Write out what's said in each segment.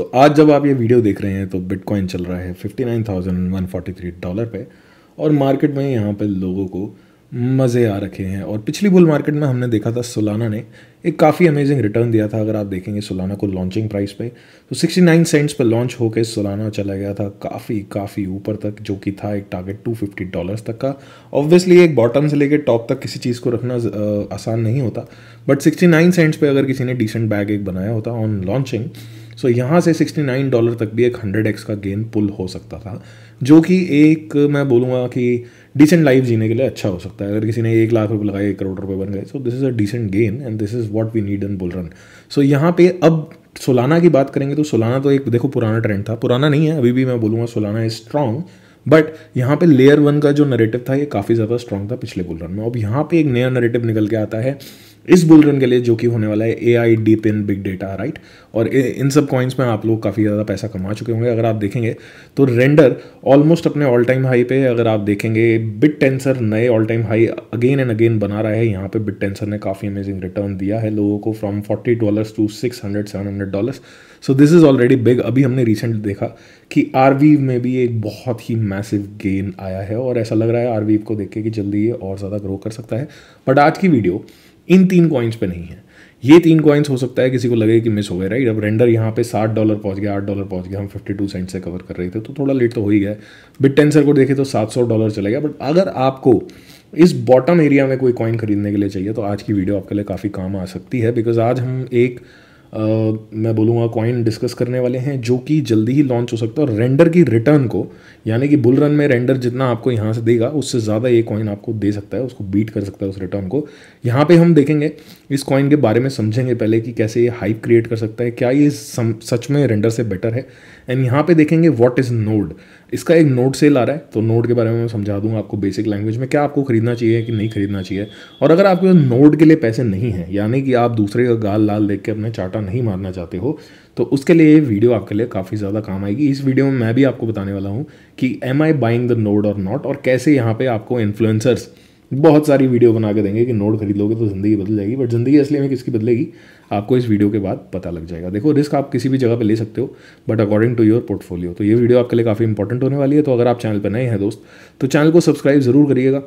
तो आज जब आप ये वीडियो देख रहे हैं तो बिटकॉइन चल रहा है 59,143 डॉलर पे और मार्केट में यहाँ पे लोगों को मज़े आ रखे हैं और पिछली बुल मार्केट में हमने देखा था सोलाना ने एक काफ़ी अमेजिंग रिटर्न दिया था अगर आप देखेंगे सोलाना को लॉन्चिंग प्राइस पे तो 69 सेंट्स पे लॉन्च होकर सोलाना चला गया था काफ़ी काफ़ी ऊपर तक जो कि था एक टारगेट 250 डॉलर्स तक का ऑब्वियसली एक बॉटम से लेकर टॉप तक किसी चीज़ को रखना आसान नहीं होता बट सिक्सटी सेंट्स पर अगर किसी ने डिसेंट बैग एक बनाया होता ऑन लॉन्चिंग सो so, यहाँ से 69 डॉलर तक भी एक 100x का गेन पुल हो सकता था जो कि एक मैं बोलूँगा कि डिसेंट लाइफ जीने के लिए अच्छा हो सकता है अगर किसी ने एक लाख रुपये लगाए एक करोड़ रुपये बन गए so this is a decent gain and this is what we need in bull run so यहाँ पे अब सोलाना की बात करेंगे तो सोलाना तो एक देखो पुराना ट्रेंड था पुराना नहीं है अभी भी मैं बोलूँगा सोलाना इज़ स्ट्रॉन्ग बट यहाँ पे लेयर वन का जो नरेटिव था ये काफ़ी ज़्यादा स्ट्रॉन्ग था पिछले बुल रन में अब यहाँ पे एक नया नरेटिव निकल के आता है इस बुल रन के लिए जो कि होने वाला है A I deep in big data right और इन सब कॉइन्स में आप लोग काफ़ी ज़्यादा पैसा कमा चुके होंगे अगर आप देखेंगे तो रेंडर ऑलमोस्ट अपने ऑल टाइम हाई पे अगर आप देखेंगे बिट टेंसर नए all time high again and again बना रहा है यहाँ पे बिट टेंसर ने काफ़ी अमेजिंग रिटर्न दिया है लोगों को from forty dollars to six hundred seven hundred dollars so this is already big अभी हमने रिसेंट देखा कि आर में भी एक बहुत ही मैसिव गेन आया है और ऐसा लग रहा है आर को देख के कि जल्दी ये और ज़्यादा ग्रो कर सकता है बट आज की वीडियो इन तीन कॉइन्स पे नहीं है ये तीन कॉइन्स हो सकता है किसी को लगे कि मिस हो गए राइट अब रेंडर यहाँ पे साठ डॉलर पहुँच गया आठ डॉलर पहुँच गया हम फिफ्टी टू सेंट से कवर कर रहे थे तो थोड़ा लेट तो हो ही गया बिट टेंसर को देखे तो सात सौ डॉलर चले गया बट अगर आपको इस बॉटम एरिया में कोई कॉइन खरीदने के लिए चाहिए तो आज की वीडियो आपके लिए काफ़ी काम आ सकती है बिकॉज आज हम एक मैं बोलूँगा कॉइन डिस्कस करने वाले हैं जो कि जल्दी ही लॉन्च हो सकता है और रेंडर की रिटर्न को यानी कि बुल रन में रेंडर जितना आपको यहाँ से देगा उससे ज़्यादा ये कॉइन आपको दे सकता है उसको बीट कर सकता है उस रिटर्न को यहाँ पे हम देखेंगे इस कॉइन के बारे में समझेंगे पहले कि कैसे ये हाइप क्रिएट कर सकता है क्या ये सच में रेंडर से बेटर है एंड यहाँ पर देखेंगे वॉट इज़ नोड इसका एक नोट सेल आ रहा है तो नोट के बारे में मैं समझा दूंगा आपको बेसिक लैंग्वेज में क्या आपको खरीदना चाहिए कि नहीं खरीदना चाहिए और अगर आपके पास नोट के लिए पैसे नहीं हैं यानी कि आप दूसरे का गाल लाल देख के अपने चाटा नहीं मारना चाहते हो तो उसके लिए ये वीडियो आपके लिए काफ़ी ज़्यादा काम आएगी इस वीडियो में मैं भी आपको बताने वाला हूँ कि am I buying the node और नॉट और कैसे यहाँ पर आपको इन्फ्लुएंसर्स बहुत सारी वीडियो बना के देंगे कि नोट खरीद लोगे तो ज़िंदगी बदल जाएगी बट ज़िंदगी असली में किसकी बदलेगी आपको इस वीडियो के बाद पता लग जाएगा देखो रिस्क आप किसी भी जगह पे ले सकते हो but according to your portfolio तो ये वीडियो आपके लिए काफ़ी इंपॉर्टेंट होने वाली है तो अगर आप चैनल पर नए हैं दोस्त तो चैनल को सब्सक्राइब जरूर करिएगा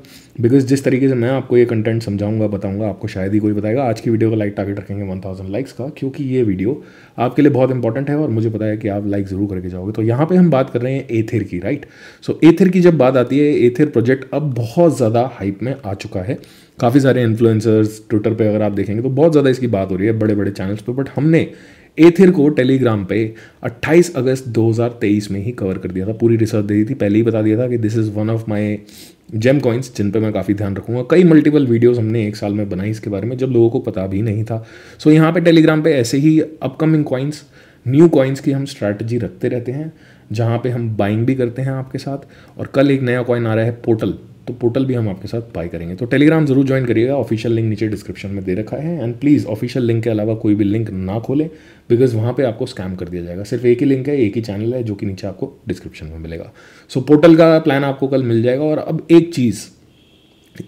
बिकॉज जिस तरीके से मैं आपको ये कंटेंट समझाऊंगा बताऊंगा आपको शायद ही कोई बताएगा आज की वीडियो का लाइक टारगेट रखेंगे वन थाउजेंड लाइक्स का क्योंकि ये वीडियो आपके लिए बहुत इंपॉर्टेंट है और मुझे पता है कि आप लाइक ज़रूर करके जाओगे तो यहाँ पर हम बात कर रहे हैं एथिर की राइट सो एथिर की जब बात आती है एथिर प्रोजेक्ट अब बहुत ज़्यादा हाइप में आ चुका है काफ़ी सारे इन्फ्लुएंसर्स ट्विटर पे अगर आप देखेंगे तो बहुत ज़्यादा इसकी बात हो रही है बड़े बड़े चैनल्स पे बट हमने एथिर को टेलीग्राम पे 28 अगस्त 2023 में ही कवर कर दिया था पूरी रिसर्च दे दी थी पहले ही बता दिया था कि this is one of my gem coins जिन पे मैं काफ़ी ध्यान रखूंगा कई मल्टीपल वीडियोस हमने एक साल में बनाई इसके बारे में जब लोगों को पता भी नहीं था सो so, यहाँ पे टेलीग्राम पे ऐसे ही अपकमिंग कॉइन्स न्यू कॉइन्स की हम स्ट्रैटेजी रखते रहते हैं जहाँ पे हम बाइंग भी करते हैं आपके साथ और कल एक नया कॉइन आ रहा है पोर्टल तो पोर्टल भी हम आपके साथ बाई करेंगे तो टेलीग्राम जरूर ज्वाइन करिएगा ऑफिशियल लिंक नीचे डिस्क्रिप्शन में दे रखा है एंड प्लीज़ ऑफिशियल लिंक के अलावा कोई भी लिंक ना खोलें बिकॉज वहाँ पे आपको स्कैम कर दिया जाएगा सिर्फ एक ही लिंक है एक ही चैनल है जो कि नीचे आपको डिस्क्रिप्शन में मिलेगा सो so, पोर्टल का प्लान आपको कल मिल जाएगा और अब एक चीज़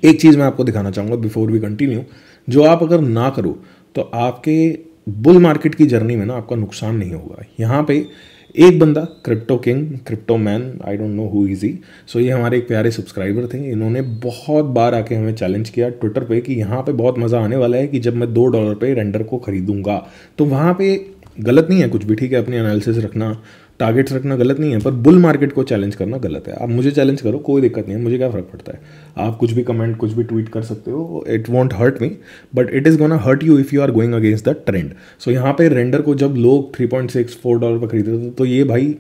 एक चीज़ मैं आपको दिखाना चाहूँगा बिफोर वी कंटिन्यू जो आप अगर ना करो तो आपके बुल मार्केट की जर्नी में ना आपका नुकसान नहीं होगा यहाँ पर एक बंदा crypto king crypto man I don't know who he so ये हमारे एक प्यारे सब्सक्राइबर थे इन्होंने बहुत बार आके हमें चैलेंज किया ट्विटर पे कि यहाँ पे बहुत मज़ा आने वाला है कि जब मैं दो डॉलर पे रेंडर को खरीदूंगा तो वहाँ पे गलत नहीं है कुछ भी ठीक है अपनी एनालिसिस रखना टारगेट्स रखना गलत नहीं है पर बुल मार्केट को चैलेंज करना गलत है आप मुझे चैलेंज करो कोई दिक्कत नहीं है मुझे क्या फ़र्क पड़ता है आप कुछ भी कमेंट कुछ भी ट्वीट कर सकते हो it won't hurt me but it is gonna hurt you if you are going against the trend so यहाँ पे रेंडर को जब लोग three point six four dollar पर खरीदते थे तो ये भाई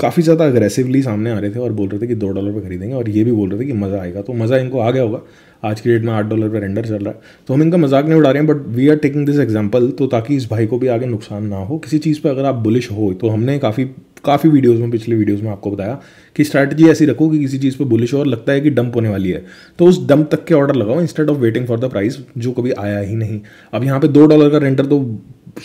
काफ़ी ज़्यादा अग्रेसिवली सामने आ रहे थे और बोल रहे थे कि दो डॉलर पर खरीदेंगे और ये भी बोल रहे थे कि मज़ा आएगा तो मज़ा इनको आ गया होगा आज की डेट में आठ डॉलर पर रेंडर चल रहा है तो हम इनका मजाक नहीं उड़ा रहे हैं but we are taking this example तो ताकि इस भाई को भी आगे नुकसान ना हो किसी चीज़ पर अगर आप बुलिश हो तो हमने काफ़ी काफ़ी वीडियोस में पिछले वीडियोस में आपको बताया कि स्ट्रैटेजी ऐसी रखो कि किसी चीज़ पे बुलिश हो और लगता है कि डंप होने वाली है तो उस डंप तक के ऑर्डर लगाओ instead of waiting for the price जो कभी आया ही नहीं अब यहाँ पे दो डॉलर का रेंटर तो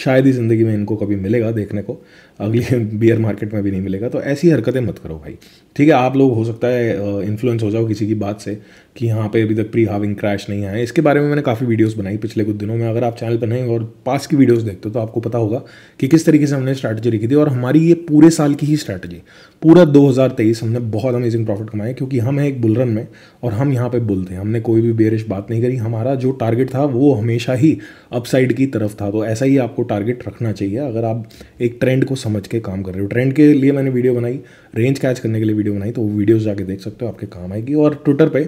शायद ही ज़िंदगी में इनको कभी मिलेगा देखने को अगली बियर मार्केट में भी नहीं मिलेगा तो ऐसी हरकतें मत करो भाई ठीक है आप लोग हो सकता है इन्फ्लुएंस हो जाओ किसी की बात से कि यहाँ पे अभी तक प्री हाविंग क्रैश नहीं आया इसके बारे में मैंने काफ़ी वीडियोस बनाई पिछले कुछ दिनों में अगर आप चैनल पर नहीं और पास की वीडियोस देखते हो तो आपको पता होगा कि किस तरीके से हमने स्ट्रैटेजी लिखी थी और हमारी ये पूरे साल की ही स्ट्रैटेजी पूरा दो हमने बहुत अमेजिंग प्रॉफिट कमाया क्योंकि हम हैं एक बुलरन में और हम यहाँ पर बुल थे हमने कोई भी बेरिश बात नहीं करी हमारा जो टारगेट था वो हमेशा ही अपसाइड की तरफ था तो ऐसा ही आपको टारगेट रखना चाहिए अगर आप एक ट्रेंड को समझ के काम कर रहे हो ट्रेंड के लिए मैंने वीडियो बनाई रेंज कैच करने के लिए वीडियो बनाई तो वो वीडियोज जाके देख सकते हो आपके काम आएगी और ट्विटर पे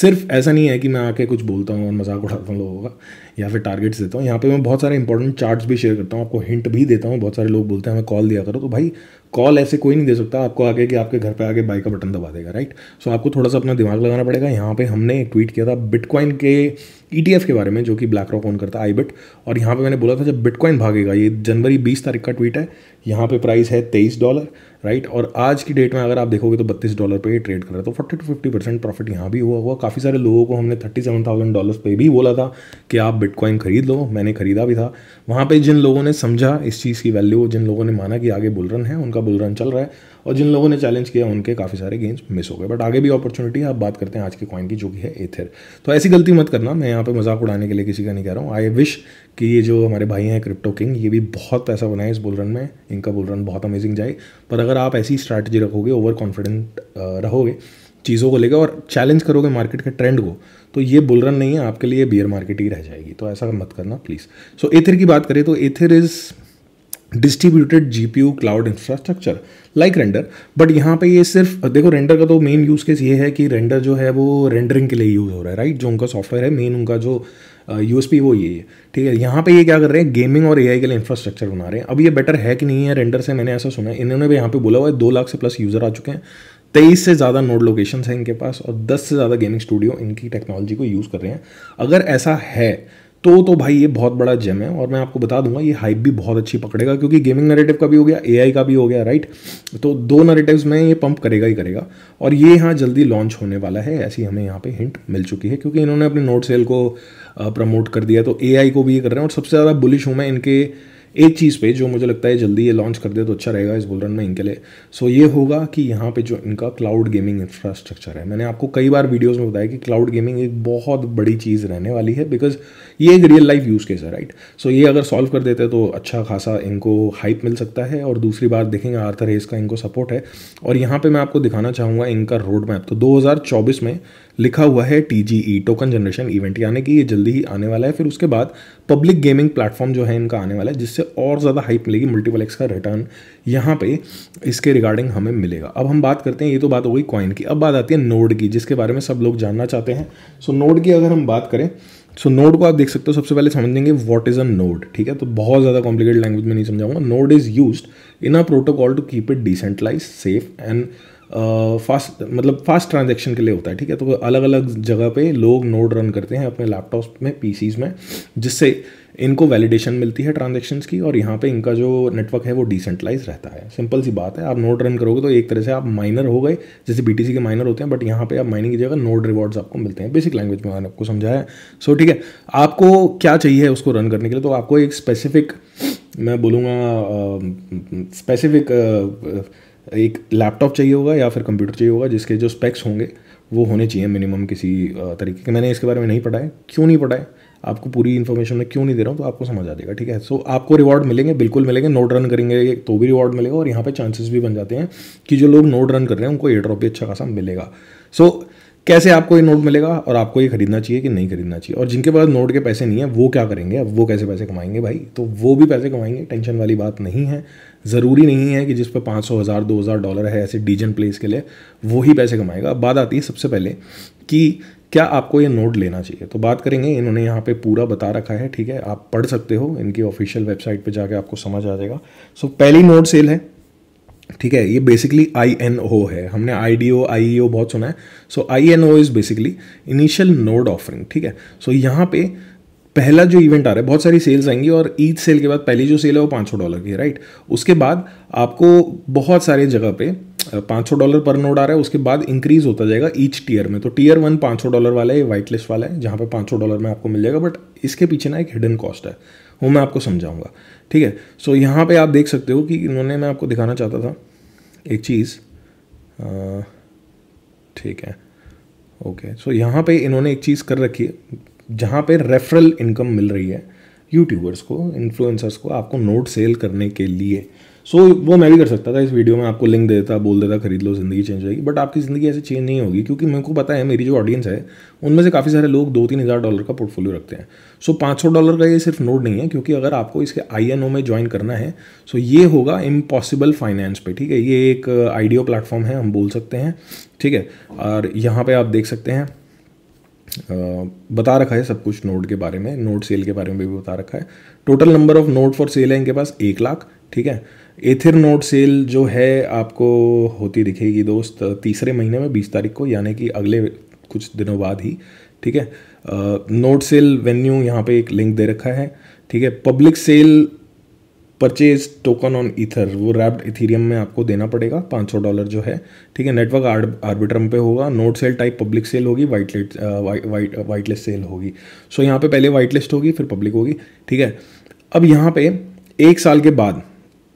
सिर्फ ऐसा नहीं है कि मैं आके कुछ बोलता हूँ और मजाक उड़ाता हूँ लोगों का या फिर टारगेट्स देता हूँ यहाँ पे मैं बहुत सारे इंपॉर्टेंट चार्ट्स भी शेयर करता हूँ आपको हिंट भी देता हूँ बहुत सारे लोग बोलते हैं हमें कॉल दिया करो तो भाई कॉल ऐसे कोई नहीं दे सकता आपको आगे कि आपके घर पर आगे बाइक का बटन दबा देगा राइट सो आपको थोड़ा सा अपना दिमाग लगाना पड़ेगा यहाँ पे हमने ट्वीट किया था बिटकॉइन के ई e के बारे में जो कि ब्लैक रॉक ऑन करता है आई बिट और यहाँ पे मैंने बोला था जब बिटकॉइन भागेगा ये जनवरी 20 तारीख का ट्वीट है यहाँ पे प्राइस है 23 डॉलर राइट और आज की डेट में अगर आप देखोगे तो 32 डॉलर पे ट्रेड कर रहा है तो 40 टू 50 परसेंट प्रॉफिट यहाँ भी हुआ हुआ काफ़ी सारे लोगों को हमने थर्टी डॉलर पे भी बोला था कि आप बिटकॉइन खरीद लो मैंने खरीदा भी था वहाँ पर जिन लोगों ने समझा इस चीज़ की वैल्यू जिन लोगों ने माना कि आगे बुलरन है उनका बुलरन चल रहा है और जिन लोगों ने चैलेंज किया उनके काफ़ी सारे गेम्स मिस हो गए बट आगे भी अपॉर्चुनिटी है आप बात करते हैं आज के कॉइन की जो कि है एथर तो ऐसी गलती मत करना मैं यहाँ पर मजाक उड़ाने के लिए किसी का नहीं कह रहा हूँ आई विश कि ये जो हमारे भाई हैं क्रिप्टो किंग ये भी बहुत पैसा बनाए इस बुल रन में इनका बुल रन बहुत अमेजिंग जाए पर अगर आप ऐसी स्ट्रैटेजी रखोगे ओवर कॉन्फिडेंट रहोगे चीज़ों को लेकर और चैलेंज करोगे मार्केट के ट्रेंड को तो ये बुलरन नहीं है आपके लिए बियर मार्केट ही रह जाएगी तो ऐसा मत करना प्लीज़ सो so, एथिर की बात करें तो Aethir is distributed G P U cloud infrastructure like render but यहाँ पे ये सिर्फ देखो रेंडर का तो मेन यूज़ केस ये है कि रेंडर जो है वो रेंडरिंग के लिए यूज़ हो रहा है राइट जो उनका सॉफ्टवेयर है मेन उनका जो यू uh, पी वो ये है ठीक है यहाँ पे ये क्या कर रहे हैं गेमिंग और ए आई के लिए इंफ्रास्ट्रक्चर बना रहे हैं अब ये बेटर है कि नहीं है रेंडर से मैंने ऐसा सुना है इन्होंने भी यहाँ पे बोला हुआ है दो लाख से प्लस यूज़र आ चुके हैं तेईस से ज़्यादा नोड लोकेशन है इनके पास और दस से ज़्यादा गेमिंग स्टूडियो इनकी टेक्नोलॉजी को यूज़ कर रहे हैं अगर ऐसा है तो तो भाई ये बहुत बड़ा जेम है और मैं आपको बता दूंगा ये हाइप भी बहुत अच्छी पकड़ेगा क्योंकि गेमिंग नरेटिव का भी हो गया एआई का भी हो गया राइट तो दो नरेटिव्स में ये पंप करेगा ही करेगा और ये यहाँ जल्दी लॉन्च होने वाला है ऐसी हमें यहाँ पे हिंट मिल चुकी है क्योंकि इन्होंने अपने नोट सेल को प्रमोट कर दिया तो ए को भी ये कर रहे हैं और सबसे ज़्यादा बुलिश हूँ मैं इनके एक चीज़ पे जो मुझे लगता है जल्दी ये लॉन्च कर दे तो अच्छा रहेगा इस बुल में इनके लिए सो ये होगा कि यहाँ पे जो इनका क्लाउड गेमिंग इंफ्रास्ट्रक्चर है मैंने आपको कई बार वीडियोस में बताया कि क्लाउड गेमिंग एक बहुत बड़ी चीज़ रहने वाली है बिकॉज ये एक रियल लाइफ यूज़ केस है राइट सो ये अगर सॉल्व कर देते तो अच्छा खासा इनको हाइप मिल सकता है और दूसरी बार देखेंगे आर्थर हेस का इनको सपोर्ट है और यहाँ पर मैं आपको दिखाना चाहूँगा इनका रोड मैप तो दो में लिखा हुआ है T G E token generation event यानी कि ये जल्दी ही आने वाला है फिर उसके बाद पब्लिक गेमिंग प्लेटफॉर्म जो है इनका आने वाला है जिससे इससे और ज़्यादा हाइप मिलेगी मल्टीपल एक्स का रिटर्न यहाँ पे इसके रिगार्डिंग हमें मिलेगा अब हम बात करते हैं ये तो बात हो गई कॉइन की अब बात आती है नोड की जिसके बारे में सब लोग जानना चाहते हैं सो नोड की अगर हम बात करें सो so, नोड को आप देख सकते हो सबसे पहले समझेंगे व्हाट इज़ अ नोड ठीक है तो बहुत ज़्यादा कॉम्प्लिकेटेड लैंग्वेज में नहीं समझाऊंगा node is use in a protocol to keep it decentralize safe and fast मतलब फास्ट ट्रांजेक्शन के लिए होता है ठीक है तो अलग अलग जगह पे लोग नोड रन करते हैं अपने लैपटॉप में पीसीज में जिससे uh, इनको वैलिडेशन मिलती है ट्रांजेक्शन्स की और यहाँ पे इनका जो नेटवर्क है वो डिसेंट्रलाइज रहता है सिंपल सी बात है आप नोड रन करोगे तो एक तरह से आप माइनर हो गए जैसे बी के माइनर होते हैं बट यहाँ पे आप माइनिंग की जगह नोड रिवॉर्ड्स आपको मिलते हैं बेसिक लैंग्वेज में मैंने आपको समझाया सो ठीक है आपको क्या चाहिए उसको रन करने के लिए तो आपको एक स्पेसिफिक मैं बोलूँगा स्पेसिफिक एक लैपटॉप चाहिए होगा या फिर कंप्यूटर चाहिए होगा जिसके जो स्पेक्स होंगे वो होने चाहिए मिनिमम किसी तरीके के मैंने इसके बारे में नहीं पढ़ा है क्यों नहीं पढ़ा है आपको पूरी इन्फॉर्मेशन मैं क्यों नहीं दे रहा हूँ तो आपको समझ आ जाएगा ठीक है सो so, आपको रिवॉर्ड मिलेंगे बिल्कुल मिलेंगे नोट रन करेंगे तो भी रिवॉर्ड मिलेगा और यहाँ पे चांसेस भी बन जाते हैं कि जो लोग नोट रन कर रहे हैं उनको एयर भी अच्छा खासा मिलेगा सो so, कैसे आपको ये नोट मिलेगा और आपको ये खरीदना चाहिए कि नहीं खरीदना चाहिए और जिनके पास नोट के पैसे नहीं है वो क्या करेंगे अब वो कैसे पैसे कमाएंगे भाई तो वो भी पैसे कमाएंगे टेंशन वाली बात नहीं है ज़रूरी नहीं है कि जिस पर पाँच सौ हज़ार दो हज़ार डॉलर है ऐसे डीजन प्लेस के लिए वो ही पैसे कमाएगा बात आती है सबसे पहले कि क्या आपको ये नोट लेना चाहिए तो बात करेंगे इन्होंने यहाँ पे पूरा बता रखा है ठीक है आप पढ़ सकते हो इनकी ऑफिशियल वेबसाइट पे जाके आपको समझ आ जाएगा सो so, पहली नोट सेल है ठीक है ये बेसिकली आई एन ओ है हमने आई डी ओ आई ई ओ बहुत सुना है so I N O is basically initial node offering ठीक है सो so, यहाँ पे पहला जो इवेंट आ रहा है बहुत सारी सेल्स आएंगी और ईद सेल के बाद पहली जो सेल है वो पाँच सौ डॉलर की है राइट उसके बाद आपको बहुत सारे जगह पे पाँच सौ डॉलर पर नोड आ रहा है उसके बाद इंक्रीज होता जाएगा ईच टीयर में तो टीयर वन पाँच सौ डॉलर वाला है वाइट लिस्ट वाला है जहाँ पे पाँच सौ डॉलर में आपको मिल जाएगा बट इसके पीछे ना एक हिडन कॉस्ट है वो मैं आपको समझाऊंगा ठीक है सो यहाँ पे आप देख सकते हो कि इन्होंने मैं आपको दिखाना चाहता था एक चीज़ ठीक है ओके सो यहाँ पे इन्होंने एक चीज़ कर रखी है जहाँ पे रेफरल इनकम मिल रही है यूट्यूबर्स को इन्फ्लुएंसर्स को आपको नोट सेल करने के लिए सो so, वो मैं भी कर सकता था इस वीडियो में आपको लिंक देता बोल देता खरीद लो ज़िंदगी चेंज होगी बट आपकी ज़िंदगी ऐसे चेंज नहीं होगी क्योंकि मेरे को पता है मेरी जो ऑडियंस है उनमें से काफ़ी सारे लोग दो तीन हज़ार डॉलर का पोर्टफोलियो रखते हैं सो पाँच सौ डॉलर का ये सिर्फ नोट नहीं है क्योंकि अगर आपको इसके आई में ज्वाइन करना है सो so ये होगा इम्पॉसिबल फाइनेंस पे ठीक है ये एक आइडियो uh, प्लेटफॉर्म है हम बोल सकते हैं ठीक है और यहाँ पर आप देख सकते हैं uh, बता रखा है सब कुछ नोट के बारे में नोट सेल के बारे में भी बता रखा है total number of node for sale है इनके पास एक लाख ठीक है एथिर नोट सेल जो है आपको होती दिखेगी दोस्त तीसरे महीने में बीस तारीख को यानी कि अगले कुछ दिनों बाद ही ठीक है नोट सेल वेन्यू यहाँ पे एक लिंक दे रखा है ठीक है public sale purchase token on ether वो रैप्ड इथीरियम में आपको देना पड़ेगा 500 डॉलर जो है ठीक है नेटवर्क आर्बिट्रम पे होगा note sale type public sale होगी whitelist white whitelist sale होगी सो so, यहाँ पे पहले वाइट लिस्ट होगी फिर पब्लिक होगी ठीक है अब यहाँ पे एक साल के बाद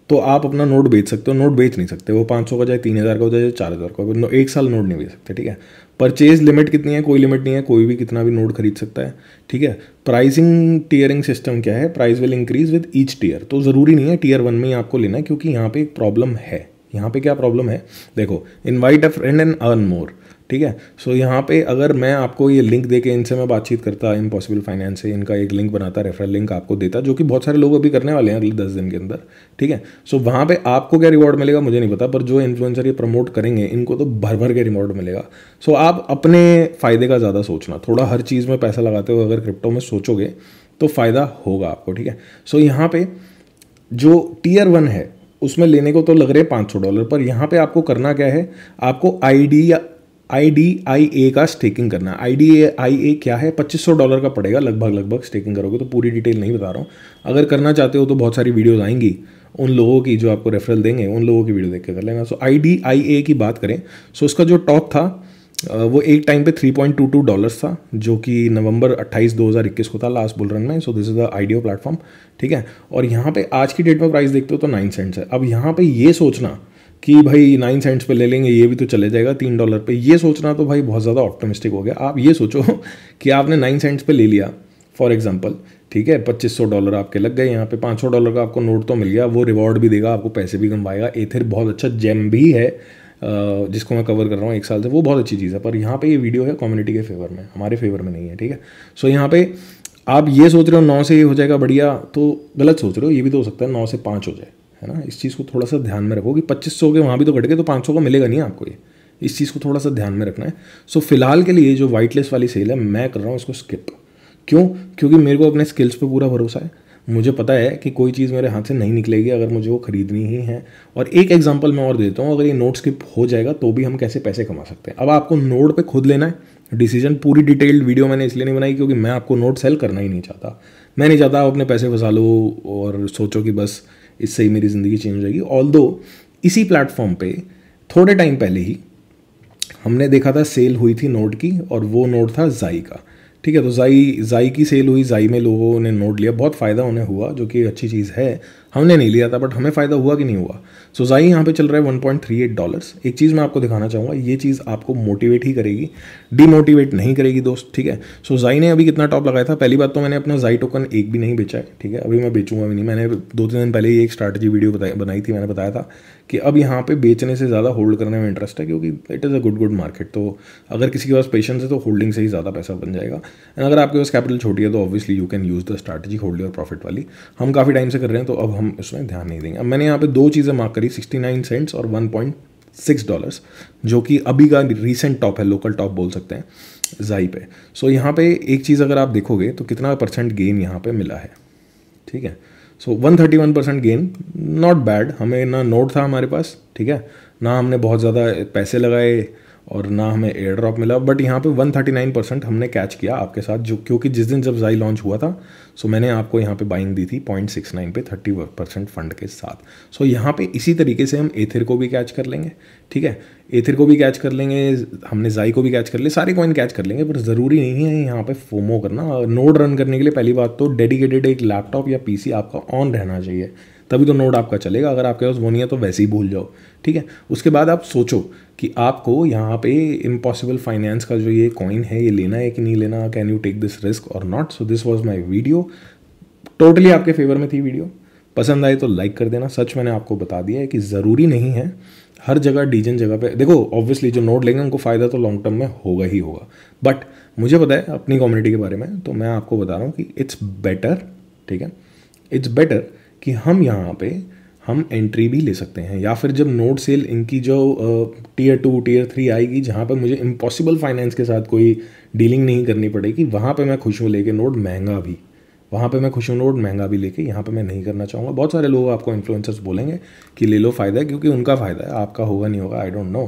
तो आप अपना नोट बेच सकते हो नोट बेच नहीं सकते वो पाँच सौ का जाए तीन हज़ार का हो जाए चार हज़ार का हो एक साल नोट नहीं बेच सकते ठीक है परचेज लिमिट कितनी है कोई लिमिट नहीं है कोई भी कितना भी नोट खरीद सकता है ठीक है प्राइसिंग टीयरिंग सिस्टम क्या है price will increase with each tier तो ज़रूरी नहीं है टीयर वन में ही आपको लेना है क्योंकि यहाँ पे एक प्रॉब्लम है यहाँ पे क्या प्रॉब्लम है देखो invite a friend and earn more ठीक है सो so, यहाँ पे अगर मैं आपको ये लिंक देके इनसे मैं बातचीत करता इम्पॉसिबल फाइनेंस से इनका एक लिंक बनाता रेफरल लिंक आपको देता जो कि बहुत सारे लोग अभी करने वाले हैं अगले दस दिन के अंदर ठीक है सो so, वहाँ पे आपको क्या रिवॉर्ड मिलेगा मुझे नहीं पता पर जो इन्फ्लुएंसर ये प्रमोट करेंगे इनको तो भर भर के रिवॉर्ड मिलेगा सो so, आप अपने फ़ायदे का ज़्यादा सोचना थोड़ा हर चीज़ में पैसा लगाते हो अगर क्रिप्टो में सोचोगे तो फ़ायदा होगा आपको ठीक है सो so, यहाँ पर जो टीयर वन है उसमें लेने को तो लग रहे हैं पाँच सौ डॉलर पर यहाँ पे आपको करना क्या है आपको आईडी या आई का स्टेकिंग करना आई क्या है 2500 डॉलर का पड़ेगा लगभग लगभग स्टेकिंग करोगे तो पूरी डिटेल नहीं बता रहा हूँ अगर करना चाहते हो तो बहुत सारी वीडियोज़ आएंगी उन लोगों की जो आपको रेफरल देंगे उन लोगों की वीडियो देख के कर लेना सो आई की बात करें सो उसका जो टॉप था वो एक टाइम पे 3.22 डॉलर्स था जो कि नवंबर 28 2021 को था लास्ट बुलरन में so this is the IDO platform ठीक है और यहाँ पे आज की डेट में प्राइस देखते हो तो नाइन सेंट्स है अब यहाँ पे ये सोचना कि भाई नाइन सेंट्स पे ले लेंगे ये भी तो चले जाएगा तीन डॉलर पे ये सोचना तो भाई बहुत ज़्यादा ऑप्टोमिस्टिक हो गया आप ये सोचो कि आपने नाइन सेंट्स पे ले लिया फॉर एग्जाम्पल ठीक है पच्चीस सौ डॉलर आपके लग गए यहाँ पे पाँच सौ डॉलर का आपको नोट तो मिल गया वो रिवॉर्ड भी देगा आपको पैसे भी कमवाएगा एथिर बहुत अच्छा जेम भी है जिसको मैं कवर कर रहा हूँ एक साल से वो बहुत अच्छी चीज़ है पर यहाँ पे ये वीडियो है कम्युनिटी के फेवर में हमारे फेवर में नहीं है ठीक है सो यहाँ पे आप ये सोच रहे हो नौ से ये हो जाएगा बढ़िया तो गलत सोच रहे हो ये भी तो हो सकता है नौ से पाँच हो जाए है ना इस चीज़ को थोड़ा सा ध्यान में रखो कि पच्चीस सौ के वहाँ भी तो घट गए तो पाँच सौ का मिलेगा नहीं आपको ये इस चीज़ को थोड़ा सा ध्यान में रखना है सो so, फिलहाल के लिए जो वाइट लिस्ट वाली सेल है मैं कर रहा हूँ उसको स्किप क्यों क्योंकि मेरे को अपने स्किल्स पर पूरा भरोसा है मुझे पता है कि कोई चीज़ मेरे हाथ से नहीं निकलेगी अगर मुझे वो खरीदनी ही है और एक एग्जाम्पल मैं और देता हूँ अगर ये नोट स्किप हो जाएगा तो भी हम कैसे पैसे कमा सकते हैं अब आपको नोट पर खुद लेना है डिसीजन पूरी डिटेल्ड वीडियो मैंने इसलिए नहीं बनाई क्योंकि मैं आपको नोट सेल करना ही नहीं चाहता मैं नहीं चाहता आप अपने पैसे फंसा लो और सोचो कि बस इससे ही मेरी ज़िंदगी चेंज हो जाएगी ऑल इसी प्लेटफॉर्म पे थोड़े टाइम पहले ही हमने देखा था सेल हुई थी नोट की और वो नोट था जाई का ठीक है तो जाई जाई की सेल हुई जाई में लोगों ने नोट लिया बहुत फ़ायदा उन्हें हुआ जो कि अच्छी चीज़ है हमने नहीं लिया था बट हमें फ़ायदा हुआ कि नहीं हुआ सो जाइए यहाँ पे चल रहा है 1.38 डॉलर्स एक चीज़ मैं आपको दिखाना चाहूँगा ये चीज़ आपको मोटिवेट ही करेगी डीमोटिवेट नहीं करेगी दोस्त ठीक है सो so, जाई ने अभी कितना टॉप लगाया था पहली बात तो मैंने अपना जाई टोकन एक भी नहीं बेचा है ठीक है अभी मैं बेचूंगा भी नहीं मैंने दो तीन दिन पहले ही एक स्ट्रैटेजी वीडियो बनाई थी मैंने बताया था कि अब यहाँ पे बेचने से ज़्यादा होल्ड करने में इंटरेस्ट है क्योंकि it is a good good market तो अगर किसी के पास पेशेंस है तो होल्डिंग से ही ज़्यादा पैसा बन जाएगा एंड अगर आपके पास कैपिटल छोटी है तो obviously you can use the strategy hold your profit वाली हम काफ़ी टाइम से कर रहे हैं तो अब हम उसमें ध्यान नहीं देंगे अब मैंने यहाँ पे दो चीज़ें मार्क करीब 69 सेंट्स और 1.6 डॉलर्स जो कि अभी का रीसेंट टॉप है लोकल टॉप बोल सकते हैं जाई पे सो so, यहाँ पे एक चीज़ अगर आप देखोगे तो कितना परसेंट गेन यहाँ पे मिला है ठीक है so one thirty one percent gain not bad हमें ना नोट था हमारे पास ठीक है ना हमने बहुत ज़्यादा पैसे लगाए और ना हमें एयर ड्रॉप मिला बट यहाँ पे 139 परसेंट हमने कैच किया आपके साथ जो क्योंकि जिस दिन जब जाई लॉन्च हुआ था सो मैंने आपको यहाँ पे बाइंग दी थी 0.69 पे 30 परसेंट फंड के साथ सो यहाँ पे इसी तरीके से हम एथिर को भी कैच कर लेंगे ठीक है एथिर को भी कैच कर लेंगे हमने जाई को भी कैच कर लिया सारे कॉइन कैच कर लेंगे पर ज़रूरी नहीं है यहाँ पर फोमो करना नोड रन करने के लिए पहली बात तो डेडिकेटेड एक लैपटॉप या पी आपका ऑन रहना चाहिए तभी तो नोड आपका चलेगा अगर आपके पास वो नहीं है तो वैसे ही भूल जाओ ठीक है उसके बाद आप सोचो कि आपको यहाँ पे इम्पॉसिबल फाइनेंस का जो ये कॉइन है ये लेना है कि नहीं लेना can you take this risk और not so this was my video totally आपके फेवर में थी वीडियो पसंद आए तो लाइक कर देना सच मैंने आपको बता दिया है कि ज़रूरी नहीं है हर जगह डीजन जगह पे देखो ऑब्वियसली जो नोट लेंगे उनको फ़ायदा तो लॉन्ग टर्म में होगा ही होगा बट मुझे पता है अपनी कम्युनिटी के बारे में तो मैं आपको बता रहा हूँ कि इट्स बेटर ठीक है इट्स बेटर कि हम यहाँ पे हम एंट्री भी ले सकते हैं या फिर जब नोट सेल इनकी जो टीयर टू टीयर थ्री आएगी जहाँ पर मुझे इम्पॉसिबल फाइनेंस के साथ कोई डीलिंग नहीं करनी पड़ेगी वहाँ पर मैं खुश हूँ लेके नोट महंगा भी वहाँ पे मैं खुश हूँ नोट महंगा भी लेके यहाँ पे मैं नहीं करना चाहूँगा बहुत सारे लोग आपको इन्फ्लुएंसर्स बोलेंगे कि ले लो फ़ायदा है क्योंकि उनका फ़ायदा है आपका होगा नहीं होगा I don't know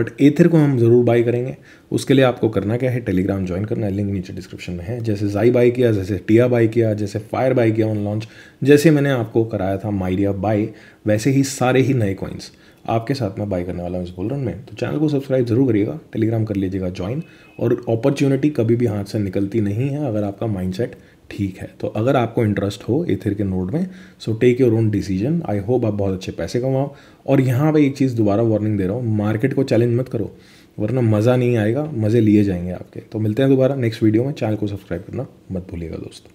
but Ether को हम ज़रूर बाई करेंगे उसके लिए आपको करना क्या है टेलीग्राम ज्वाइन करना है लिंक नीचे डिस्क्रिप्शन में है जैसे जाई बाई किया जैसे टिया बाई किया जैसे फायर बाई किया ऑन लॉन्च जैसे मैंने आपको कराया था माइडिया बाई वैसे ही सारे ही नए कॉइन्स आपके साथ मैं बाय करने वाला हूँ इस बुल रन में तो चैनल को सब्सक्राइब जरूर करिएगा टेलीग्राम कर लीजिएगा ज्वाइन और अपॉर्चुनिटी कभी भी हाथ से निकलती नहीं है अगर आपका माइंड ठीक है तो अगर आपको इंटरेस्ट हो इथिर के नोड में so take your own decision I hope आप बहुत अच्छे पैसे कमाओ और यहाँ पर एक चीज़ दोबारा वार्निंग दे रहा हूँ मार्केट को चैलेंज मत करो वरना मज़ा नहीं आएगा मज़े लिए जाएंगे आपके तो मिलते हैं दोबारा नेक्स्ट वीडियो में चैनल को सब्सक्राइब करना मत भूलिएगा दोस्तों